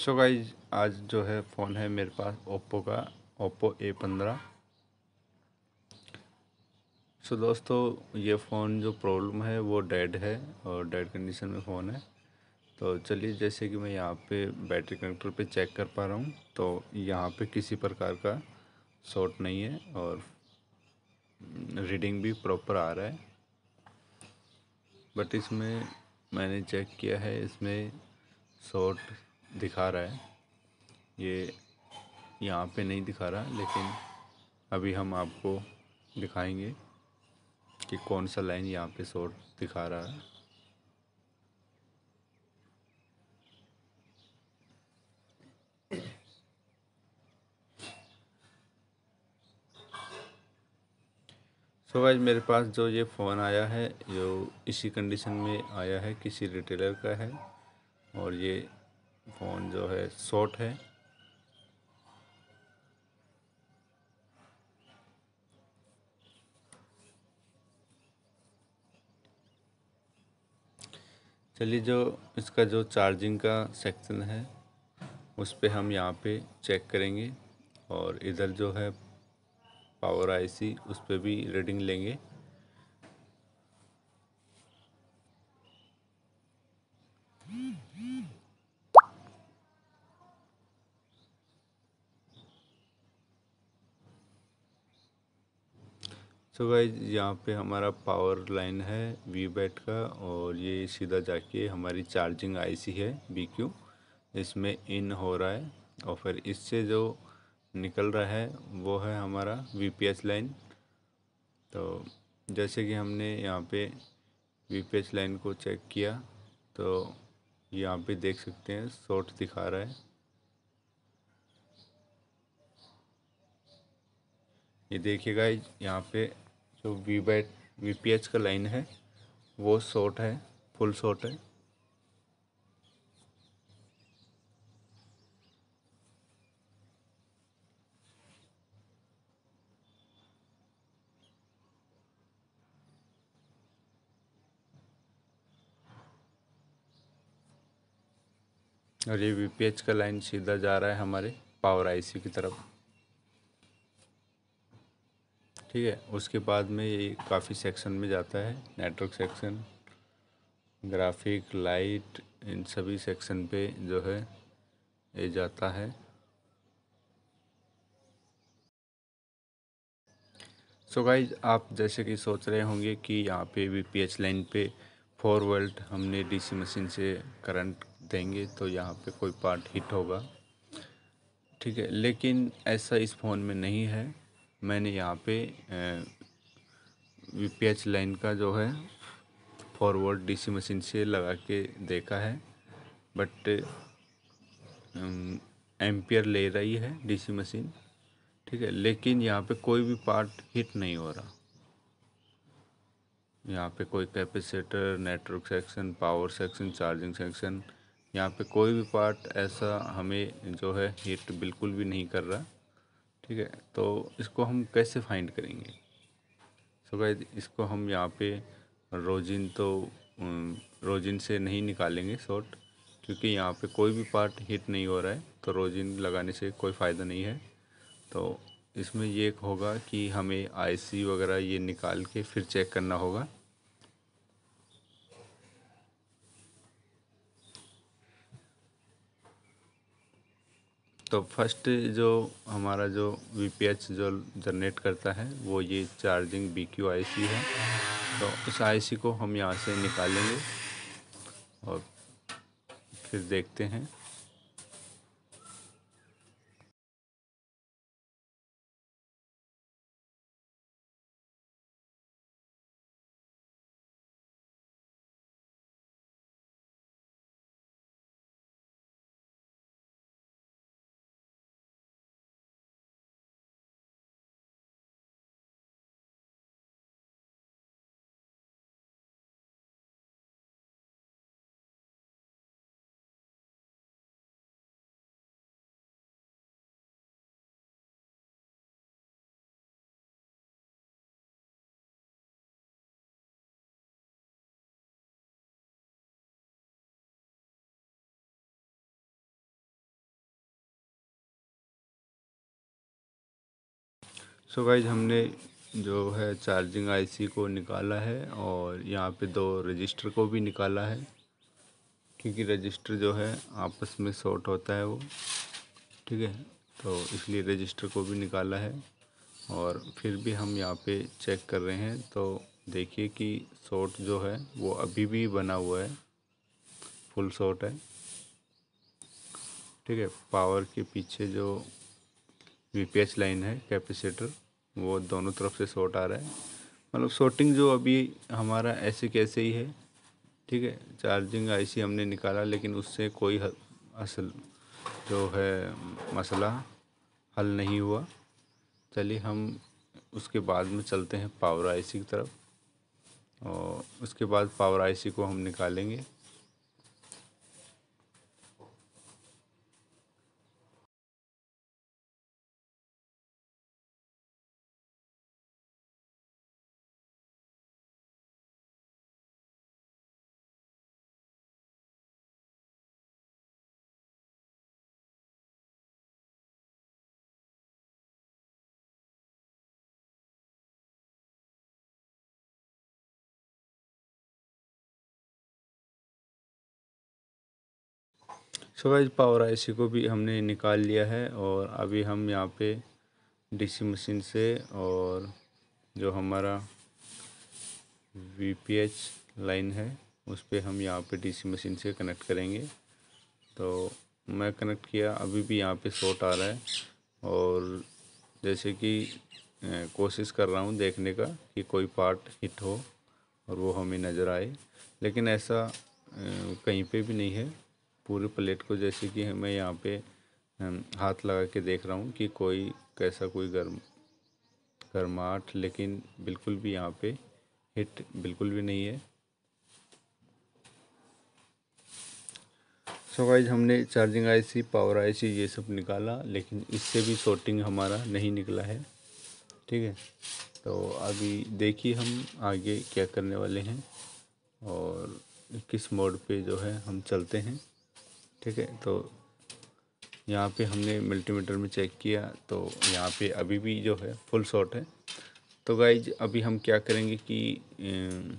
so guys आज जो है फ़ोन है मेरे पास ओप्पो का ओप्पो ए पंद्रह सो दोस्तों ये फ़ोन जो प्रॉब्लम है वो डेड है और डेड कंडीशन में फ़ोन है तो चलिए जैसे कि मैं यहाँ पे बैटरी कनेक्टर पे चेक कर पा रहा हूँ तो यहाँ पे किसी प्रकार का शॉर्ट नहीं है और रीडिंग भी प्रॉपर आ रहा है बट इसमें मैंने चेक किया है इसमें शॉर्ट दिखा रहा है ये यहाँ पे नहीं दिखा रहा लेकिन अभी हम आपको दिखाएंगे कि कौन सा लाइन यहाँ पे शॉर्ट दिखा रहा है सो so मेरे पास जो ये फ़ोन आया है जो इसी कंडीशन में आया है किसी रिटेलर का है और ये फ़ोन जो है शॉर्ट है चलिए जो इसका जो चार्जिंग का सेक्शन है उस पर हम यहाँ पे चेक करेंगे और इधर जो है पावर आईसी उस पर भी रीडिंग लेंगे सो गाइज यहाँ पे हमारा पावर लाइन है वी बैट का और ये सीधा जाके हमारी चार्जिंग आईसी है बी क्यू इसमें इन हो रहा है और फिर इससे जो निकल रहा है वो है हमारा वी लाइन तो जैसे कि हमने यहाँ पे वी लाइन को चेक किया तो यहाँ पे देख सकते हैं शॉर्ट दिखा रहा है ये देखिएगा यहाँ पे जो V bat V P H का लाइन है वो शॉर्ट है फुल शॉर्ट है और ये वी का लाइन सीधा जा रहा है हमारे पावर आईसी की तरफ ठीक है उसके बाद में ये काफ़ी सेक्शन में जाता है नेटवर्क सेक्शन ग्राफिक लाइट इन सभी सेक्शन पे जो है ये जाता है सो so गाइज आप जैसे कि सोच रहे होंगे कि यहाँ पे भी पी एच लाइन पे फोर वोल्ट हमने डीसी मशीन से करंट देंगे तो यहाँ पे कोई पार्ट हिट होगा ठीक है लेकिन ऐसा इस फ़ोन में नहीं है मैंने यहाँ पे वी पी एच लाइन का जो है फॉरवर्ड डीसी मशीन से लगा के देखा है बट एम्पियर ले रही है डीसी मशीन ठीक है लेकिन यहाँ पे कोई भी पार्ट हिट नहीं हो रहा यहाँ पे कोई capacitor network section power section charging section यहाँ पे कोई भी पार्ट ऐसा हमें जो है हिट बिल्कुल भी नहीं कर रहा ठीक है तो इसको हम कैसे फाइंड करेंगे सो गैज इसको हम यहाँ पे रोजिन तो रोजिन से नहीं निकालेंगे शॉर्ट क्योंकि यहाँ पे कोई भी पार्ट हिट नहीं हो रहा है तो रोजिन लगाने से कोई फ़ायदा नहीं है तो इसमें ये होगा कि हमें आईसी वगैरह ये निकाल के फिर चेक करना होगा तो फर्स्ट जो हमारा जो वी जो जनरेट करता है वो ये charging B Q I C है तो उस आई सी को हम यहाँ से निकालेंगे और फिर देखते हैं सो so गाइज हमने जो है चार्जिंग आईसी को निकाला है और यहाँ पे दो रजिस्टर को भी निकाला है क्योंकि रजिस्टर जो है आपस में शॉर्ट होता है वो ठीक है तो इसलिए रजिस्टर को भी निकाला है और फिर भी हम यहाँ पे चेक कर रहे हैं तो देखिए कि शॉर्ट जो है वो अभी भी बना हुआ है फुल शॉर्ट है ठीक है पावर के पीछे जो वी लाइन है कैपेसिटर वो दोनों तरफ से शॉट आ रहा है मतलब शॉटिंग जो अभी हमारा ऐसे कैसे ही है ठीक है चार्जिंग आईसी हमने निकाला लेकिन उससे कोई असल जो है मसला हल नहीं हुआ चलिए हम उसके बाद में चलते हैं पावर आईसी की तरफ और उसके बाद पावर आईसी को हम निकालेंगे सो पावर आईसी को भी हमने निकाल लिया है और अभी हम यहाँ पे डीसी मशीन से और जो हमारा वीपीएच लाइन है उस पर हम यहाँ पे डीसी मशीन से कनेक्ट करेंगे तो मैं कनेक्ट किया अभी भी यहाँ पे शॉट आ रहा है और जैसे कि कोशिश कर रहा हूँ देखने का कि कोई पार्ट हिट हो और वो हमें नज़र आए लेकिन ऐसा कहीं पे भी नहीं है पूरी प्लेट को जैसे कि मैं यहाँ पे हाथ लगा के देख रहा हूँ कि कोई कैसा कोई गर्म गर्माहट लेकिन बिल्कुल भी यहाँ पे हिट बिल्कुल भी नहीं है सो so गाइज हमने चार्जिंग आईसी पावर आईसी ये सब निकाला लेकिन इससे भी शॉर्टिंग हमारा नहीं निकला है ठीक है तो अभी देखिए हम आगे क्या करने वाले हैं और किस मोड पे जो है हम चलते हैं ठीक है तो यहाँ पे हमने मल्टीमीटर में चेक किया तो यहाँ पे अभी भी जो है फुल शॉट है तो गाइज अभी हम क्या करेंगे कि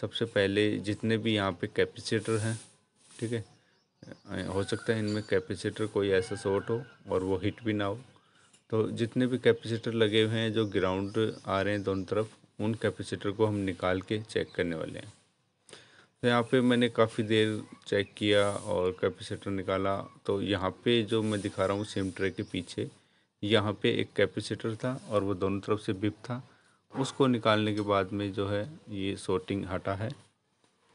सबसे पहले जितने भी यहाँ पे कैपेसिटर हैं ठीक है हो सकता है इनमें कैपेसिटर कोई ऐसा शॉर्ट हो और वो हिट भी ना हो तो जितने भी कैपेसिटर लगे हुए हैं जो ग्राउंड आ रहे हैं दोनों तरफ उन कैपेसिटर को हम निकाल के चेक करने वाले हैं तो यहाँ पे मैंने काफ़ी देर चेक किया और कैपेसिटर निकाला तो यहाँ पे जो मैं दिखा रहा हूँ सेम ट्रे के पीछे यहाँ पे एक कैपेसिटर था और वो दोनों तरफ से बिप था उसको निकालने के बाद में जो है ये सोटिंग हटा है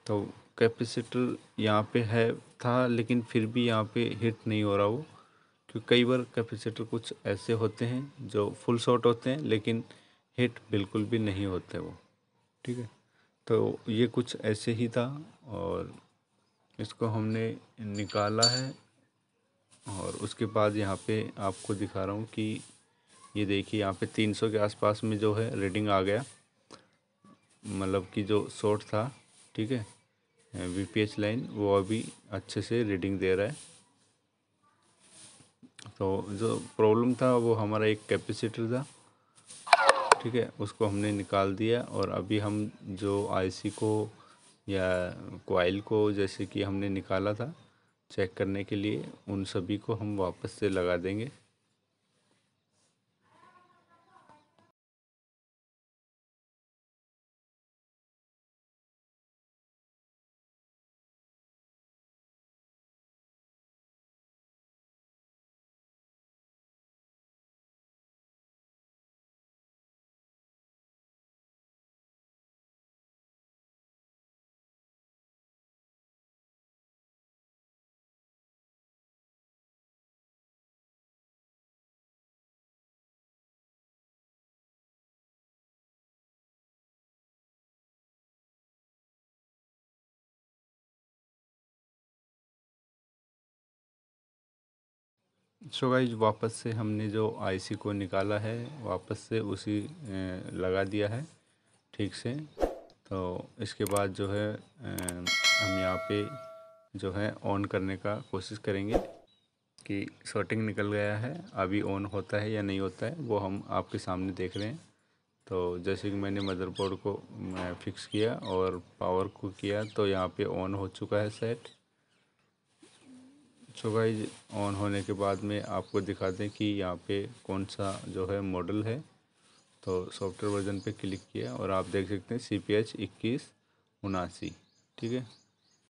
तो कैपेसिटर यहाँ पे है था लेकिन फिर भी यहाँ पे हिट नहीं हो रहा वो क्योंकि कई बार कैपेसिटर कुछ ऐसे होते हैं जो फुल शॉर्ट होते हैं लेकिन हिट बिल्कुल भी नहीं होते वो ठीक है तो ये कुछ ऐसे ही था और इसको हमने निकाला है और उसके बाद यहाँ पे आपको दिखा रहा हूँ कि ये देखिए यहाँ पे 300 के आसपास में जो है रीडिंग आ गया मतलब कि जो शॉर्ट था ठीक है वी लाइन वो अभी अच्छे से रीडिंग दे रहा है तो जो प्रॉब्लम था वो हमारा एक कैपेसिटर था ठीक है उसको हमने निकाल दिया और अभी हम जो आईसी को या कोयल को जैसे कि हमने निकाला था चेक करने के लिए उन सभी को हम वापस से लगा देंगे सो गाइज वापस से हमने जो आईसी को निकाला है वापस से उसी लगा दिया है ठीक से तो इसके बाद जो है हम यहाँ पे जो है ऑन करने का कोशिश करेंगे कि शॉर्टिंग निकल गया है अभी ऑन होता है या नहीं होता है वो हम आपके सामने देख रहे हैं तो जैसे कि मैंने मदरबोर्ड को फिक्स किया और पावर को किया तो यहाँ पे ऑन हो चुका है सेट सो गाइज ऑन होने के बाद में आपको दिखा दें कि यहाँ पे कौन सा जो है मॉडल है तो सॉफ्टवेयर वर्जन पे क्लिक किया और आप देख सकते हैं सी पी एच इक्कीस उनासी ठीक है